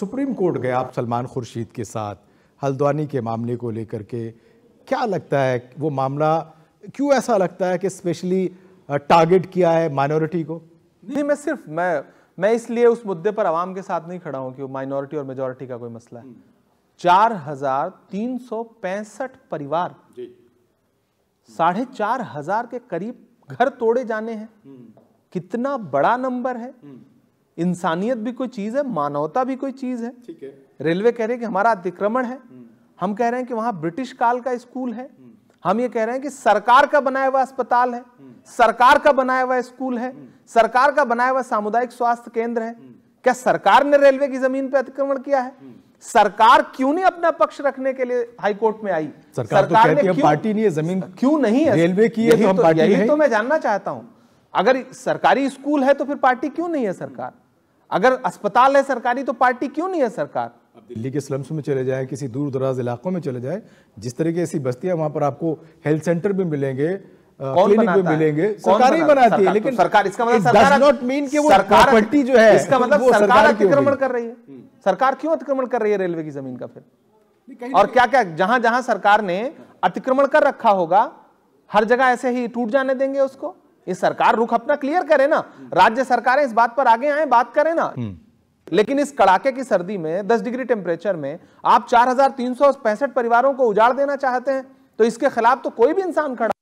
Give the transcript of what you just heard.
Supreme court गए आप सलमान खुर्शीद के साथ हल्द्वानी के मामले को लेकर के क्या लगता है वो मामला क्यों ऐसा लगता है कि स्पेशली टारगेट किया है माइनॉरिटी को नहीं मैं सिर्फ मैं मैं इसलिए उस मुद्दे पर आवाम के साथ नहीं खड़ा हूं कि माइनॉरिटी और मेजोरिटी का कोई मसला है चार हजार तीन सौ पैंसठ परिवार साढ़े चार हजार के करीब घर तोड़े जाने हैं हम्म। कितना बड़ा नंबर है हम्म। इंसानियत भी कोई चीज है मानवता भी कोई चीज है ठीक है रेलवे कह रहे हैं कि हमारा अतिक्रमण है हम्म। हम कह रहे हैं कि वहां ब्रिटिश काल का स्कूल है हम्म। हम ये कह रहे हैं कि सरकार का बनाया हुआ अस्पताल है हम्म। सरकार का बनाया हुआ स्कूल है सरकार का बनाया हुआ सामुदायिक स्वास्थ्य केंद्र है क्या सरकार ने रेलवे की जमीन पर अतिक्रमण किया है सरकार क्यों नहीं अपना पक्ष रखने के लिए हाई कोर्ट में आई सरकार, तो सरकार तो ने क्यों, पार्टी नहीं है जमीन क्यों नहीं है रेलवे की है तो, हम तो- पार्टी यही तो मैं जानना चाहता हूं अगर सरकारी स्कूल है तो फिर पार्टी क्यों नहीं है सरकार अगर अस्पताल है सरकारी तो पार्टी क्यों नहीं है सरकार आप दिल्ली के स्लम्स में चले जाएं किसी दूर दराज इलाकों में चले जाएं जिस तरीके ऐसी बस्तियां वहां पर आपको हेल्थ सेंटर भी मिलेंगे कौन बनाता मिलेंगे सरकार ही बनाती है तो लेकिन सरकार इसका मतलब सरकार नॉट मीन कि वो प्रॉपर्टी जो है इसका मतलब सरकार अतिक्रमण कर रही है हम्म। सरकार क्यों अतिक्रमण कर रही है रेलवे की जमीन का फिर और क्या क्या जहां जहां सरकार ने अतिक्रमण कर रखा होगा हर जगह ऐसे ही टूट जाने देंगे उसको ये सरकार रुख अपना क्लियर करे ना राज्य सरकारें इस बात पर आगे आए बात करें ना हम्म। लेकिन इस कड़ाके की सर्दी में 10 डिग्री टेम्परेचर में आप चार परिवारों को उजाड़ देना चाहते हैं तो इसके खिलाफ तो कोई भी इंसान खड़ा